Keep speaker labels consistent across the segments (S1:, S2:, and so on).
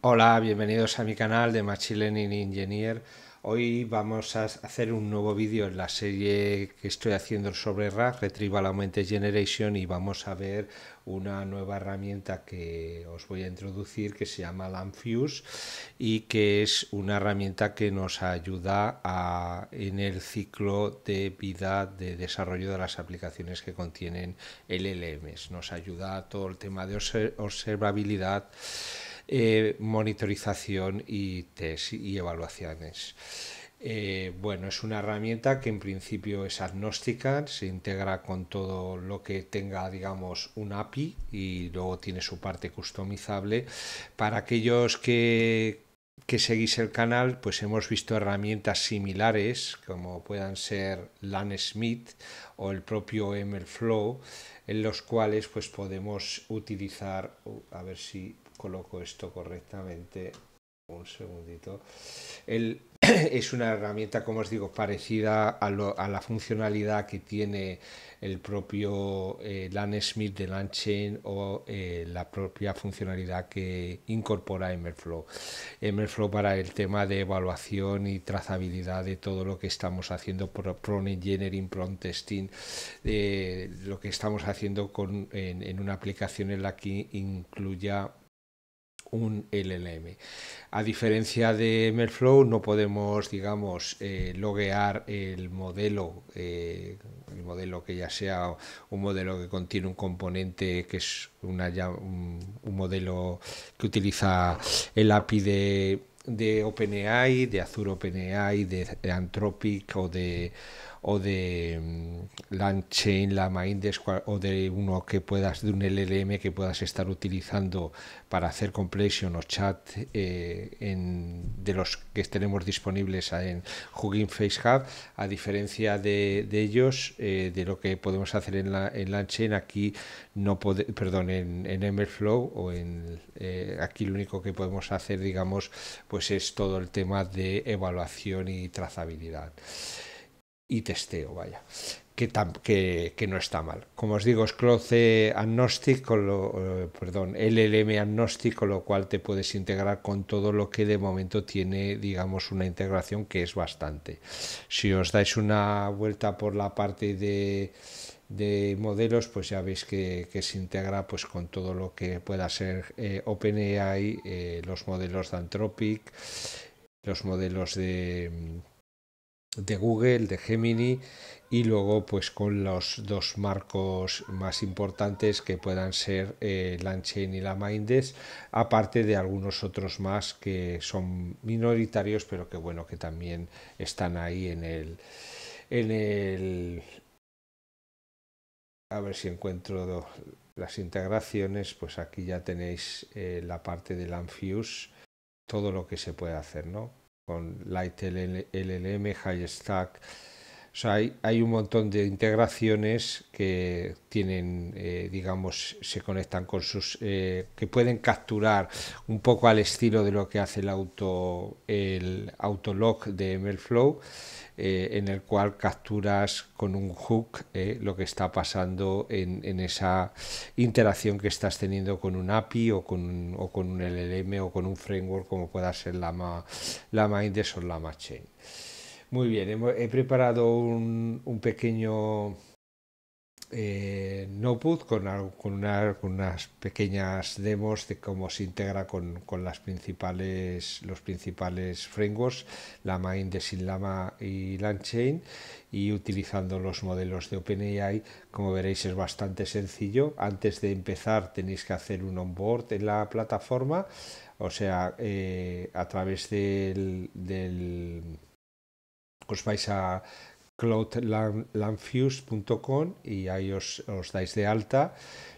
S1: Hola, bienvenidos a mi canal de Machine Learning Engineer. Hoy vamos a hacer un nuevo vídeo en la serie que estoy haciendo sobre RAG, Retrieval Augmented Generation, y vamos a ver una nueva herramienta que os voy a introducir que se llama LampFuse y que es una herramienta que nos ayuda a, en el ciclo de vida de desarrollo de las aplicaciones que contienen LLMs. Nos ayuda a todo el tema de observabilidad eh, monitorización y test y evaluaciones. Eh, bueno, es una herramienta que en principio es agnóstica, se integra con todo lo que tenga, digamos, un API y luego tiene su parte customizable. Para aquellos que, que seguís el canal, pues hemos visto herramientas similares, como puedan ser smith o el propio MLflow, en los cuales pues podemos utilizar, uh, a ver si coloco esto correctamente. Un segundito. El, es una herramienta, como os digo, parecida a, la funcionalidad que tiene el propio eh, LAN Smith de LANChain o eh, la propia funcionalidad que incorpora Emerflow. Emerflow para el tema de evaluación y trazabilidad de todo lo que estamos haciendo, prone engineering, prone testing, de eh, lo que estamos haciendo con, en, una aplicación en la que incluya un LLM. A diferencia de Merflow, no podemos, digamos, eh, loguear el modelo, eh, el modelo que ya sea un modelo que contiene un componente que es una, un, modelo que utiliza el API de, OpenAI, de Azure OpenAI, de, de Anthropic o de o de en mm, la Maindex o de uno que puedas, de un LLM que puedas estar utilizando para hacer completion o chat eh, en, de los que tenemos disponibles en Hugging Face Hub, a diferencia de, ellos, eh, de lo que podemos hacer en, la, en aquí no puede perdón, en, en Emberflow o en eh, aquí lo único que podemos hacer, digamos, pues es todo el tema de evaluación y trazabilidad y testeo, vaya. Que, que, no está mal. Como os digo, es Close agnóstico, lo, eh, perdón, LLM agnóstico lo cual te puedes integrar con todo lo que de momento tiene, digamos, una integración que es bastante. Si os dais una vuelta por la parte de, de modelos, pues ya veis que, se integra pues con todo lo que pueda ser eh, OpenAI, eh, los modelos de Anthropic, los modelos de de Google, de Gemini y luego pues con los dos marcos más importantes que puedan ser eh, Lanchain y la Mindes, aparte de algunos otros más que son minoritarios pero que bueno que también están ahí en el en el a ver si encuentro las integraciones pues aquí ya tenéis eh, la parte de Anfuse todo lo que se puede hacer no con Light LLM, High Stack hay, un montón de integraciones que tienen, eh, digamos, se conectan con sus, eh, que pueden capturar un poco al estilo de lo que hace el auto, el autolog de MLflow, eh, en el cual capturas con un hook lo que está pasando en, esa interacción que estás teniendo con un API o con, un LLM o con un framework como pueda ser la Lama Index o Lama Chain. Muy bien, he preparado un, pequeño eh, notebook con, con, una, unas pequeñas demos de cómo se integra con, las principales, los principales frameworks, Lama Indesin, Lama y Landchain y utilizando los modelos de OpenAI. Como veréis es bastante sencillo. Antes de empezar tenéis que hacer un onboard en la plataforma, o sea, eh, a través del os vais a cloudlandfuse.com y ahí os, os, dais de alta.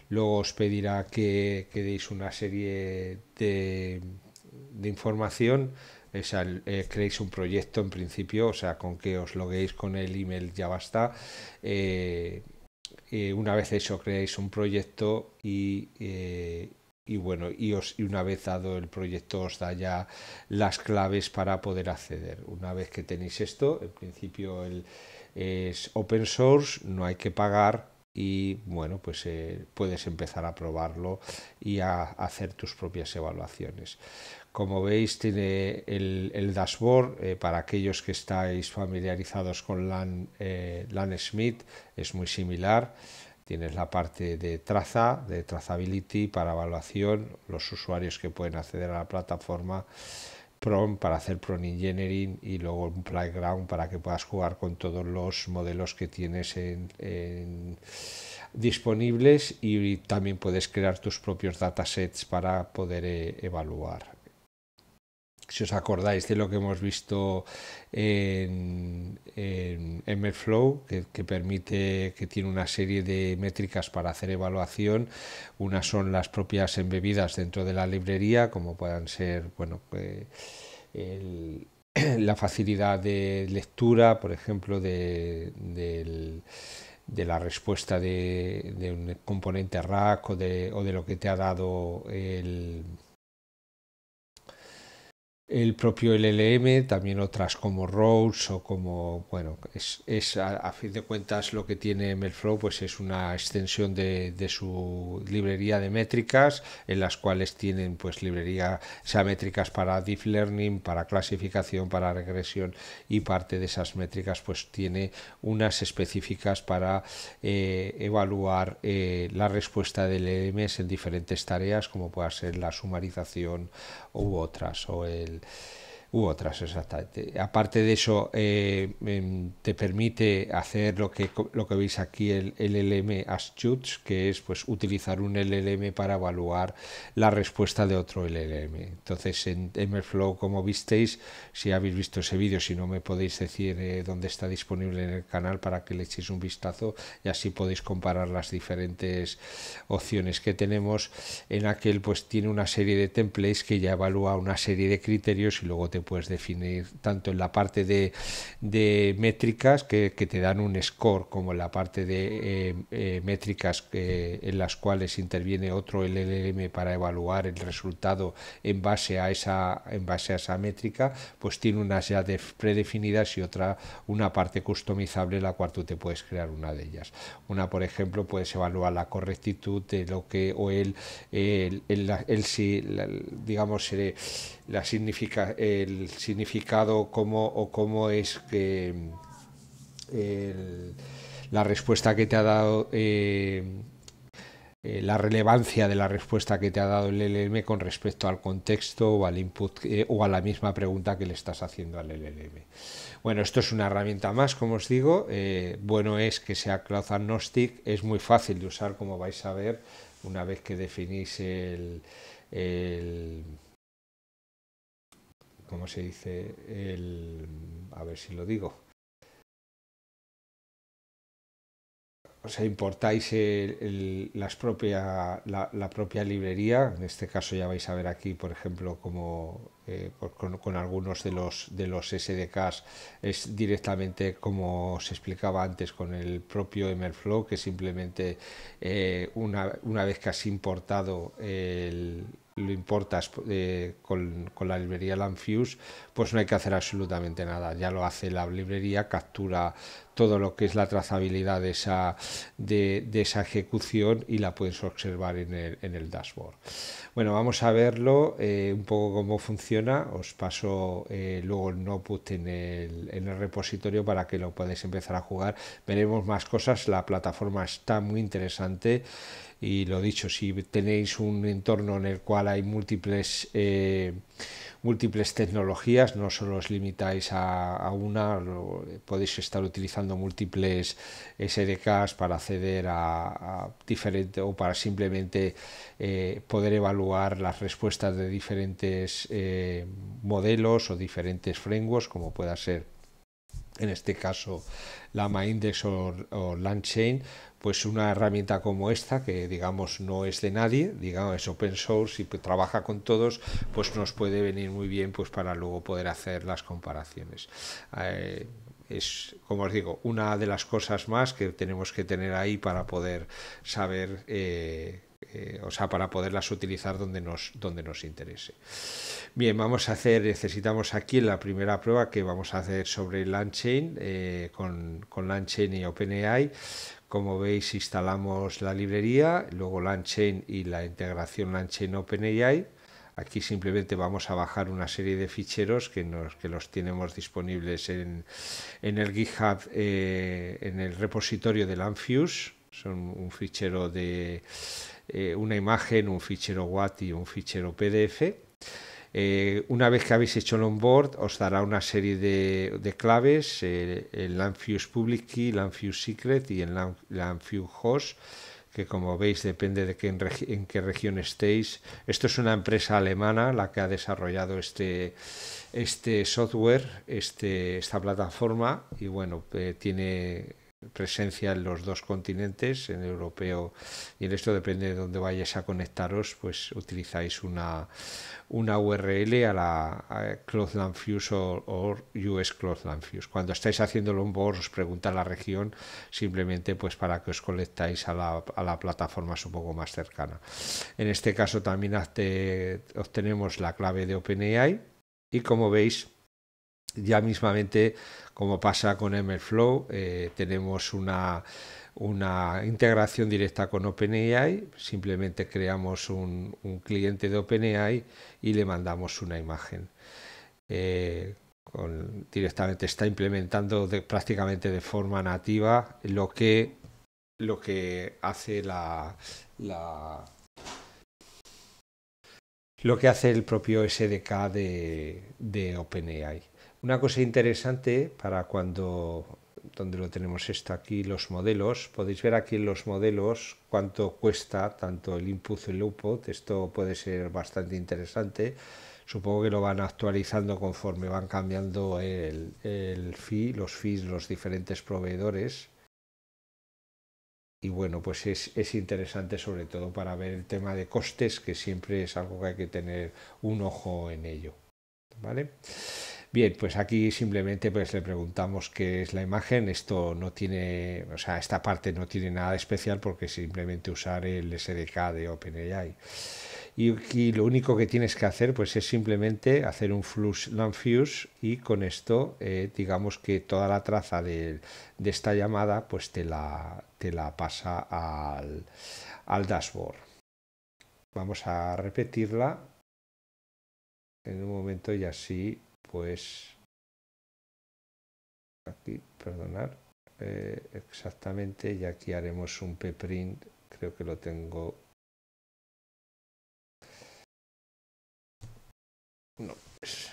S1: Luego os pedirá que, que deis una serie de, de información eh, creéis un proyecto en principio, o sea, con que os loguéis con el email ya basta. Eh, eh, una vez eso creéis un proyecto y, y bueno, y, os, una vez dado el proyecto os da ya las claves para poder acceder. Una vez que tenéis esto, en principio es open source, no hay que pagar y bueno, pues eh, puedes empezar a probarlo y a, hacer tus propias evaluaciones. Como veis, tiene el, dashboard eh, para aquellos que estáis familiarizados con LAN, eh, LAN Smith, es muy similar. Tienes la parte de traza, de trazability para evaluación, los usuarios que pueden acceder a la plataforma, PROM para hacer PROM Engineering y luego un Playground para que puedas jugar con todos los modelos que tienes disponibles y también puedes crear tus propios datasets para poder eh, evaluar si os acordáis de lo que hemos visto en, en, que, permite, que tiene una serie de métricas para hacer evaluación. Unas son las propias embebidas dentro de la librería, como puedan ser, bueno, eh, la facilidad de lectura, por ejemplo, de, la respuesta de, un componente RAC o de lo que te ha dado el, el propio LLM, también otras como Rhodes o como, bueno, es, a, fin de cuentas lo que tiene Melflow, pues es una extensión de, su librería de métricas, en las cuales tienen pues librería, sea, métricas para deep learning, para clasificación, para regresión y parte de esas métricas pues tiene unas específicas para eh, evaluar eh, la respuesta del e LLM en diferentes tareas como pueda ser la sumarización u otras, o el u otras, exactamente. Aparte de eso, eh, em, te permite hacer lo que, lo que veis aquí, el LLM judge que es pues, utilizar un LLM para evaluar la respuesta de otro LLM. Entonces, en MFlow, como visteis, si habéis visto ese vídeo, si no me podéis decir eh, dónde está disponible en el canal para que le echéis un vistazo y así podéis comparar las diferentes opciones que tenemos. En aquel, pues tiene una serie de templates que ya evalúa una serie de criterios y luego puedes definir tanto en la parte de, métricas que, te dan un score como en la parte de eh, eh, métricas en las cuales interviene otro LLM para evaluar el resultado en base a esa en base a esa métrica pues tiene unas ya de, predefinidas y otra una parte customizable en la cual tú te puedes crear una de ellas una por ejemplo puedes evaluar la correctitud de lo que o el, el, el, digamos eh, la significa el significado cómo, o cómo es que la respuesta que te ha dado, eh, eh, la relevancia de la respuesta que te ha dado el LLM con respecto al contexto o al input eh, o a la misma pregunta que le estás haciendo al LLM. Bueno, esto es una herramienta más, como os digo. bueno es que sea cloud agnostic, es muy fácil de usar, como vais a ver, una vez que definís el ¿cómo se dice? El, a ver si lo digo. O sea, importáis las propia, la, propia librería. En este caso ya vais a ver aquí, por ejemplo, como eh, pues con, algunos de los, de los SDKs es directamente como se explicaba antes con el propio Emerflow, que simplemente eh, una, una vez que has importado el, lo importas eh, con, la librería Lanfuse, pues no hay que hacer absolutamente nada. Ya lo hace la librería, captura todo lo que es la trazabilidad de esa, de, esa ejecución y la puedes observar en el, en el dashboard. Bueno, vamos a verlo eh, un poco cómo funciona. Os paso eh, luego el notebook en el, en el repositorio para que lo podáis empezar a jugar. Veremos más cosas. La plataforma está muy interesante. Y lo dicho, si tenéis un entorno en el cual hay múltiples, eh, múltiples tecnologías, no solo os limitáis a, una, podéis estar utilizando múltiples SDKs para acceder a, a diferentes o para simplemente eh, poder evaluar las respuestas de diferentes eh, modelos o diferentes frameworks, como pueda ser en este caso la Index o, o chain pues una herramienta como esta, que digamos no es de nadie, digamos es open source y pues, trabaja con todos, pues nos puede venir muy bien pues para luego poder hacer las comparaciones. Eh, es, como os digo, una de las cosas más que tenemos que tener ahí para poder saber, eh, eh, o sea, para poderlas utilizar donde nos, donde nos interese. Bien, vamos a hacer, necesitamos aquí la primera prueba que vamos a hacer sobre LandChain, con, con LandChain y OpenAI, como veis instalamos la librería, luego LangChain y la integración LangChain OpenAI. Aquí simplemente vamos a bajar una serie de ficheros que, nos, que los tenemos disponibles en, el GitHub, eh, en el repositorio de Lanfuse. Son un fichero de eh, una imagen, un fichero WAT y un fichero PDF. Eh, una vez que habéis hecho el onboard, os dará una serie de, claves, eh, el LANFuse Public Key, LANFuse Secret y el LANFuse Host, que como veis depende de en, qué región estéis. Esto es una empresa alemana la que ha desarrollado este, este software, este, esta plataforma, y bueno, eh, tiene presencia en los dos continentes, en europeo y en esto depende de dónde vayáis a conectaros, pues utilizáis una, una URL a la Clothland Fuse o US Clothland Fuse. Cuando estáis haciendo el onboard os pregunta la región simplemente pues para que os conectáis a la, a la plataforma un poco más cercana. En este caso también obtenemos la clave de OpenAI y como veis ya mismamente, como pasa con MLflow, eh, tenemos una, integración directa con OpenAI, simplemente creamos un, cliente de OpenAI y le mandamos una imagen. Eh, directamente está implementando prácticamente de forma nativa lo que, lo que hace la, lo que hace el propio SDK de, de OpenAI. Una cosa interesante para cuando, donde lo tenemos esto aquí, los modelos, podéis ver aquí en los modelos cuánto cuesta tanto el input y el output, esto puede ser bastante interesante, supongo que lo van actualizando conforme van cambiando el, fee, los fees, los diferentes proveedores. Y bueno, pues es, es, interesante sobre todo para ver el tema de costes, que siempre es algo que hay que tener un ojo en ello. ¿Vale? Bien, pues aquí simplemente pues le preguntamos qué es la imagen. Esto no tiene, o sea, esta parte no tiene nada especial porque simplemente usar el SDK de OpenAI. Y aquí lo único que tienes que hacer pues es simplemente hacer un flush fuse y con esto eh, digamos que toda la traza de, esta llamada pues te la, te la pasa al, al dashboard. Vamos a repetirla en un momento y así pues aquí, perdonar, eh, exactamente, y aquí haremos un pprint, creo que lo tengo. No, pues,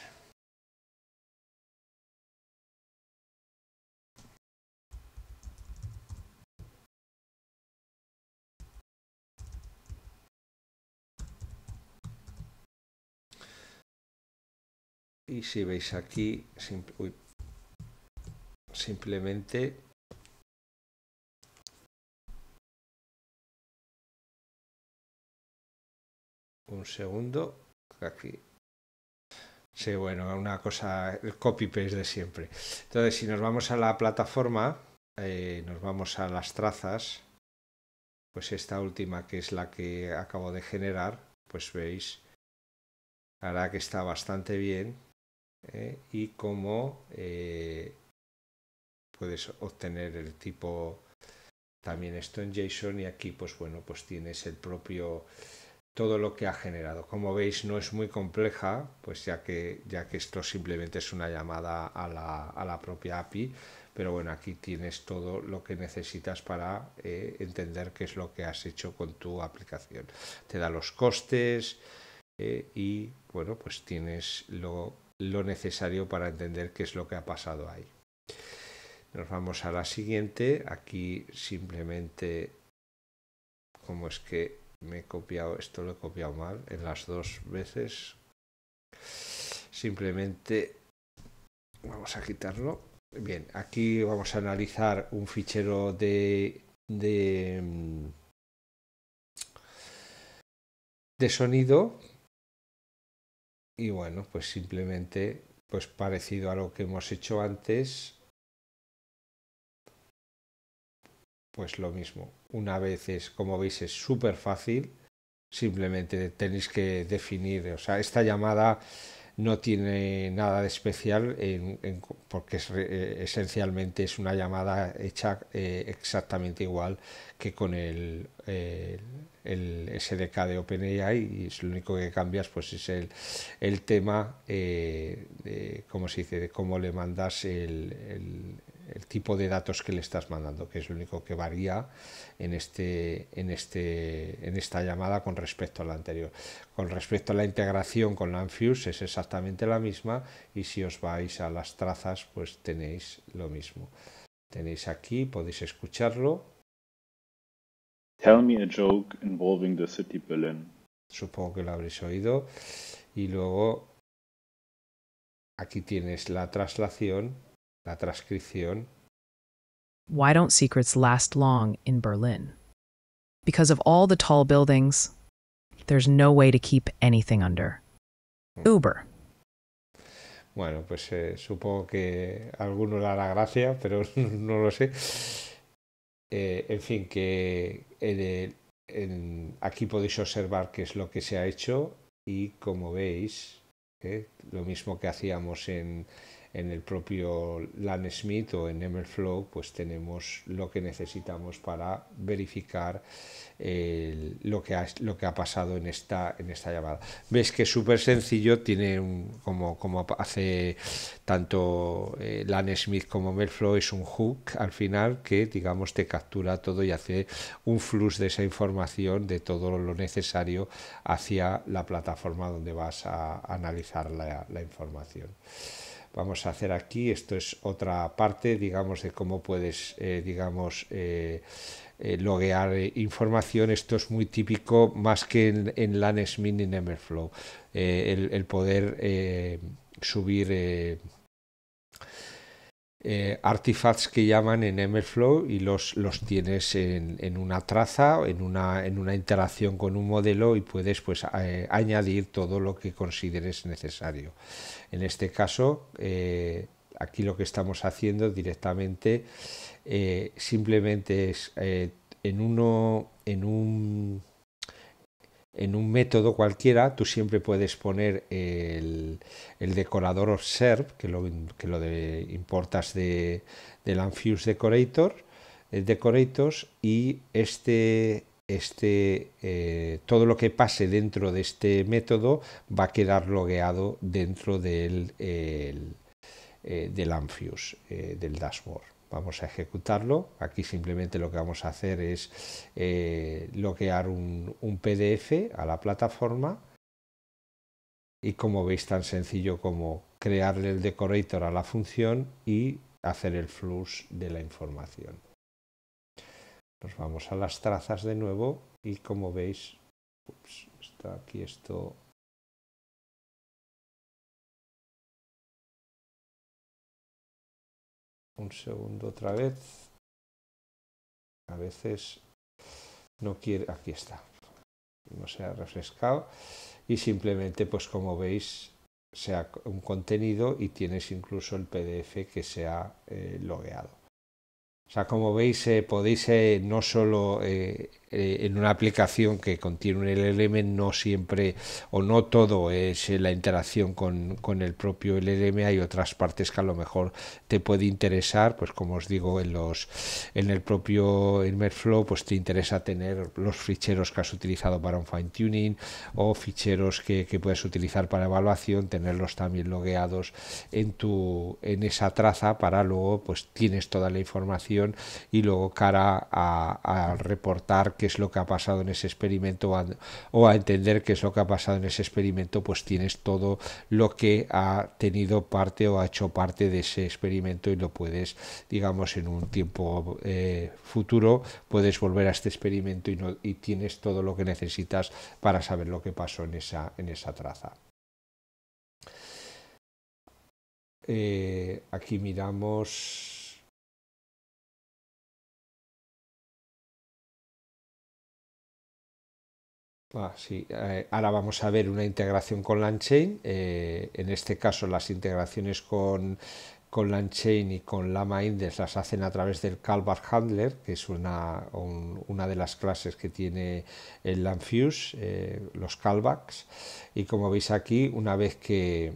S1: y si veis aquí simplemente un segundo aquí sí bueno una cosa el copy paste de siempre entonces si nos vamos a la plataforma eh, nos vamos a las trazas pues esta última que es la que acabo de generar pues veis ahora que está bastante bien ¿eh? y cómo eh, puedes obtener el tipo también esto en JSON y aquí pues bueno pues tienes el propio todo lo que ha generado como veis no es muy compleja pues ya que ya que esto simplemente es una llamada a la, propia API pero bueno aquí tienes todo lo que necesitas para eh, entender qué es lo que has hecho con tu aplicación te da los costes y bueno pues tienes lo lo necesario para entender qué es lo que ha pasado ahí. Nos vamos a la siguiente. Aquí simplemente, como es que me he copiado, esto lo he copiado mal en las dos veces. Simplemente vamos a quitarlo. Bien, aquí vamos a analizar un fichero de, de, mm, de sonido y bueno, pues simplemente, pues parecido a lo que hemos hecho antes, pues lo mismo. Una vez es, como veis, es súper fácil, simplemente tenéis que definir, o sea, esta llamada no tiene nada de especial porque es, eh, esencialmente es una llamada hecha eh, exactamente igual que con el, el SDK de OpenAI y es lo único que cambias pues es el, tema, eh, de, ¿cómo se dice?, cómo le mandas el, tipo de datos que le estás mandando, que es lo único que varía en, este, este, en esta llamada con respecto a la anterior. Con respecto a la integración con Lanfuse es exactamente la misma y si os vais a las trazas pues tenéis lo mismo. Tenéis aquí, podéis escucharlo Tell me a joke involving the city Berlin. Supongo que lo habréis oído. Y luego aquí tienes la traslación, la transcripción. Why don't secrets last long in Berlin? Because of all the tall buildings, there's no way to keep anything under. Hmm. Uber. Bueno, pues eh, supongo que a alguno le hará gracia, pero no lo sé. Eh, en fin, que, en aquí podéis observar qué es lo que se ha hecho y como veis, ¿eh? lo mismo que hacíamos en, en el propio Smith o en Emerflow, pues tenemos lo que necesitamos para verificar lo, que ha, lo que ha pasado en esta, en esta llamada. Ves que es súper sencillo, tiene como, hace tanto eh, LAN Smith como Emerflow, es un hook al final que, digamos, te captura todo y hace un flux de esa información, de todo lo necesario hacia la plataforma donde vas a analizar la, la información vamos a hacer aquí. Esto es otra parte, digamos, de cómo puedes, eh, digamos, eh, eh, loguear información. Esto es muy típico, más que en, en LAN SMIN y Nemerflow, el, poder subir eh, artifacts que llaman en MLflow y los, los tienes en, una traza, en una, en una interacción con un modelo y puedes pues, eh, añadir todo lo que consideres necesario. En este caso, eh, aquí lo que estamos haciendo directamente simplemente es en, uno, en un en un método cualquiera, tú siempre puedes poner el, el decorador observe, que lo, que lo importas de, del Anfius Decorator, eh, Decorators, y este, este, eh, todo lo que pase dentro de este método va a quedar logueado dentro del, el, eh, del Anfius del dashboard vamos a ejecutarlo. Aquí simplemente lo que vamos a hacer es bloquear eh, un, PDF a la plataforma y como veis tan sencillo como crearle el decorator a la función y hacer el flux de la información. Nos vamos a las trazas de nuevo y como veis, está aquí esto Un segundo otra vez. A veces no quiere. Aquí está. No se ha refrescado. Y simplemente, pues como veis, sea un contenido y tienes incluso el PDF que se ha eh, logueado. O sea, como veis, eh, podéis eh, no solo eh, en una aplicación que contiene un LLM, no siempre o no todo es la interacción con, el propio LLM, hay otras partes que a lo mejor te puede interesar, pues como os digo, en, los, en el propio Merflow, pues te interesa tener los ficheros que has utilizado para un fine tuning o ficheros que, que puedes utilizar para evaluación, tenerlos también logueados en, tu, en esa traza para luego, pues tienes toda la información y luego cara a, reportar qué es lo que ha pasado en ese experimento o a, entender qué es lo que ha pasado en ese experimento, pues tienes todo lo que ha tenido parte o ha hecho parte de ese experimento y lo puedes, digamos, en un tiempo eh, futuro, puedes volver a este experimento y, tienes todo lo que necesitas para saber lo que pasó en esa, en esa traza. Eh, aquí miramos Ah, sí. Eh, ahora vamos a ver una integración con Lanchain, eh, en este caso las integraciones con, con y con Lama Index las hacen a través del Callback Handler, que es una, una de las clases que tiene el LangFuse, eh, los callbacks, y como veis aquí, una vez que,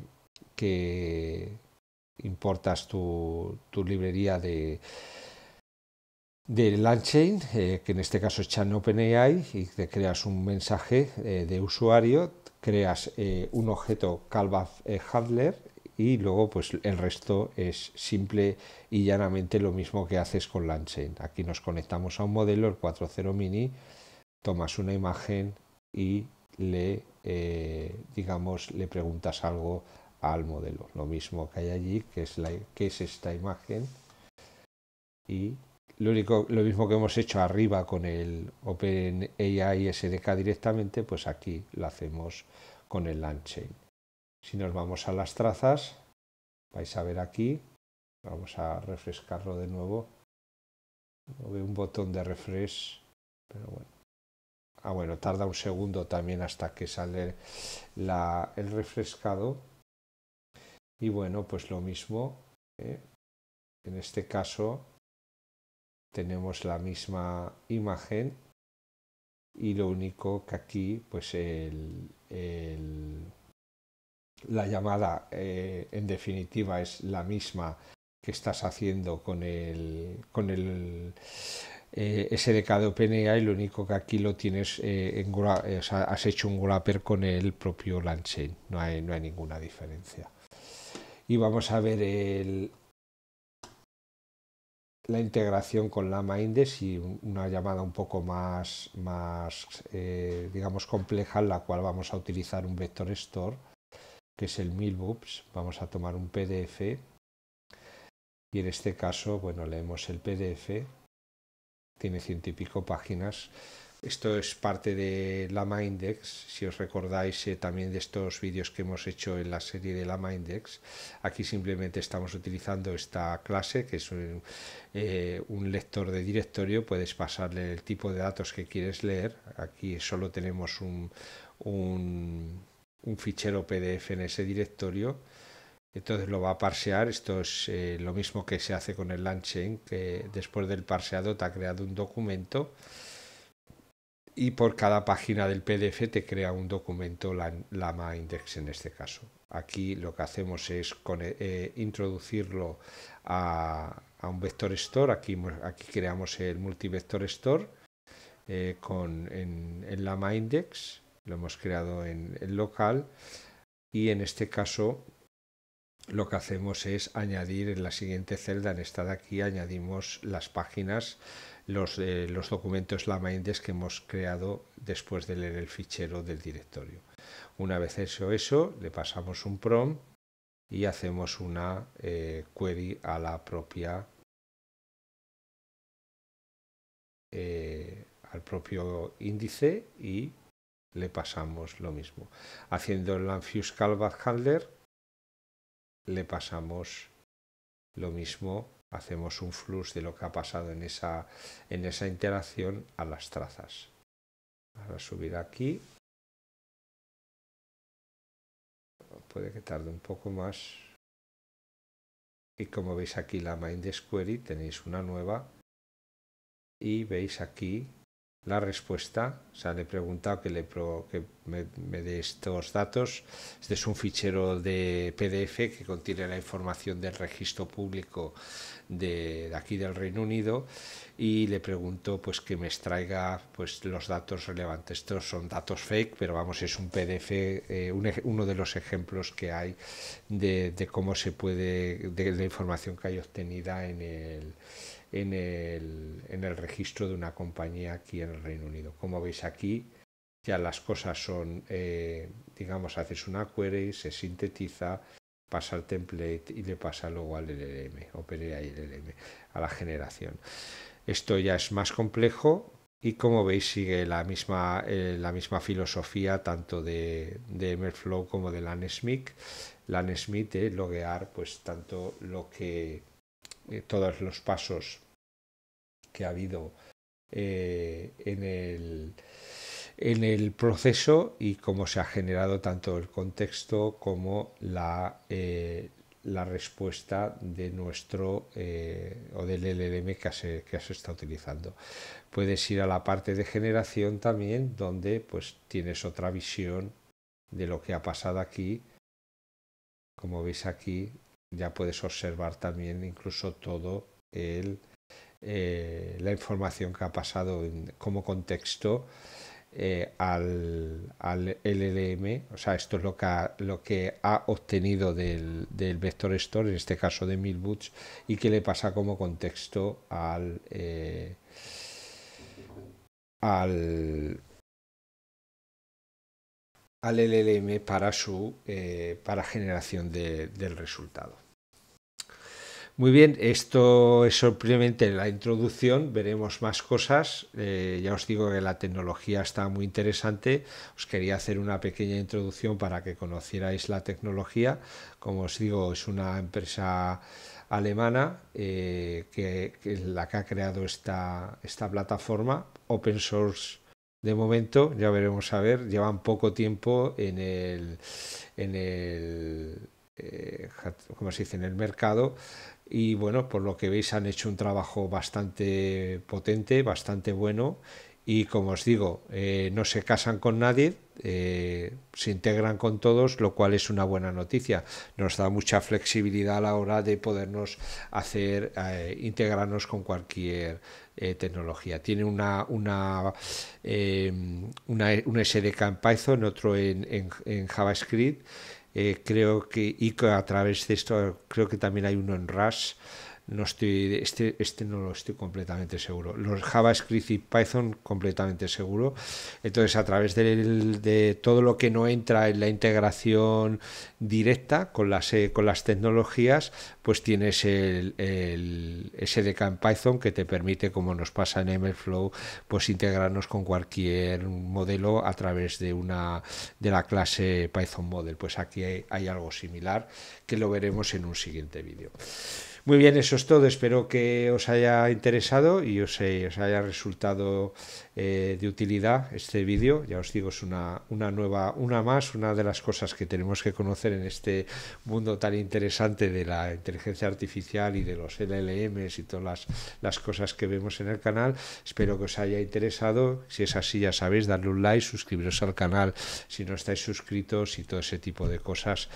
S1: que importas tu, tu librería de, de Landchain, eh, que en este caso es Chan OpenAI, y te creas un mensaje eh, de usuario, creas eh, un objeto Calva Handler y luego pues el resto es simple y llanamente lo mismo que haces con Landchain. Aquí nos conectamos a un modelo, el 4.0 mini, tomas una imagen y le, digamos, le preguntas algo al modelo. Lo mismo que hay allí, que es, la, es esta imagen y lo, mismo que hemos hecho arriba con el OpenAI SDK directamente, pues aquí lo hacemos con el LandChain. Si nos vamos a las trazas, vais a ver aquí, vamos a refrescarlo de nuevo. No veo un botón de refresh, pero bueno. Ah, bueno, tarda un segundo también hasta que sale la, el refrescado. Y bueno, pues lo mismo. ¿eh? En este caso tenemos la misma imagen y lo único que aquí pues el, la llamada eh, en definitiva es la misma que estás haciendo con el con el eh, SDK de OpenAI y lo único que aquí lo tienes eh, en, o has hecho un grupper con el propio Lanchain no hay, no hay ninguna diferencia y vamos a ver el, la integración con la Index y una llamada un poco más, más eh, digamos, compleja, en la cual vamos a utilizar un vector store, que es el Milboops. Vamos a tomar un PDF y en este caso, bueno, leemos el PDF, tiene ciento y pico páginas esto es parte de Lama Index, si os recordáis eh, también de estos vídeos que hemos hecho en la serie de Lama Index. Aquí simplemente estamos utilizando esta clase, que es un, eh, lector de directorio, puedes pasarle el tipo de datos que quieres leer. Aquí solo tenemos un, fichero PDF en ese directorio. Entonces lo va a parsear. Esto es eh, lo mismo que se hace con el LangChain, que después del parseado te ha creado un documento y por cada página del PDF te crea un documento Lama Index en este caso. Aquí lo que hacemos es eh, eh, introducirlo a, un vector store. Aquí, aquí creamos el multivector store eh, en, en, Lama Index. Lo hemos creado en el local. Y en este caso lo que hacemos es añadir en la siguiente celda, en esta de aquí, añadimos las páginas los, eh, los documentos Lamaindex que hemos creado después de leer el fichero del directorio. Una vez hecho eso, le pasamos un prom y hacemos una eh, query a la propia eh, al propio índice y le pasamos lo mismo. Haciendo el Lanfuse callback Handler le pasamos lo mismo hacemos un flux de lo que ha pasado en esa, en esa interacción a las trazas. Ahora subir aquí. Puede que tarde un poco más. Y como veis aquí la main de tenéis una nueva. Y veis aquí la respuesta, o sea, le he preguntado que, le que me, dé estos datos. Este es un fichero de PDF que contiene la información del registro público de, aquí del Reino Unido y le pregunto pues que me extraiga pues los datos relevantes. Estos son datos fake, pero vamos, es un PDF, eh, e, uno de los ejemplos que hay de, de cómo se puede, de la información que hay obtenida en el en el, registro de una compañía aquí en el Reino Unido. Como veis aquí, ya las cosas son, eh, digamos, haces una query, se sintetiza, pasa al template y le pasa luego al LLM, Opera LLM, a la generación. Esto ya es más complejo y como veis sigue la misma, eh, la misma filosofía tanto de, de como de LAN Smith. LAN loguear pues tanto lo que eh, todos los pasos que ha habido eh, en, el, proceso y cómo se ha generado tanto el contexto como la, eh, respuesta de nuestro o del LLM que se está utilizando. Puedes ir a la parte de generación también, donde pues tienes otra visión de lo que ha pasado aquí. Como veis aquí, ya puedes observar también incluso todo el, eh, la información que ha pasado como contexto eh, al, al, LLM, o sea, esto es lo que ha, lo que ha obtenido del, vector store, en este caso de Milboots, y que le pasa como contexto al, eh, al, al LLM para su para generación del resultado. Muy bien, esto es simplemente la introducción, veremos más cosas. Eh, ya os digo que la tecnología está muy interesante. Os quería hacer una pequeña introducción para que conocierais la tecnología. Como os digo, es una empresa alemana eh, que, la que ha creado esta, esta plataforma open source de momento, ya veremos a ver, llevan poco tiempo en el, en el eh, en el mercado, y bueno, por lo que veis han hecho un trabajo bastante potente, bastante bueno y como os digo, eh, no se casan con nadie, eh, se integran con todos, lo cual es una buena noticia. Nos da mucha flexibilidad a la hora de podernos hacer, eh, integrarnos con cualquier tecnología. Tiene una, una, una, SDK en Python, otro en, en, en JavaScript. Eh, creo que, y a través de esto, creo que también hay uno en RAS, no estoy, este, este no lo estoy completamente seguro. Los JavaScript y Python completamente seguro. Entonces, a través de todo lo que no entra en la integración directa con las, eh, con las tecnologías, pues tienes el, el SDK en Python que te permite, como nos pasa en MLflow, pues integrarnos con cualquier modelo a través de una de la clase Python Model. Pues aquí hay, algo similar que lo veremos en un siguiente vídeo. Muy bien, eso es todo. Espero que os haya interesado y os, eh, haya resultado eh, de utilidad este vídeo. Ya os digo, es una, una, nueva, una más, una de las cosas que tenemos que conocer en este mundo tan interesante de la inteligencia inteligencia artificial y de los LLMs y todas las, cosas que vemos en el canal. Espero que os haya interesado. Si es así, ya sabéis, darle un like, suscribiros al canal si no estáis suscritos y todo ese tipo de cosas.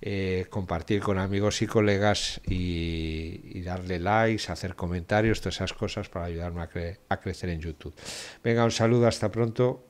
S1: Eh, compartir con amigos y colegas y, darle likes, hacer comentarios, todas esas cosas para ayudarme a, a crecer en YouTube. Venga, un saludo, hasta pronto.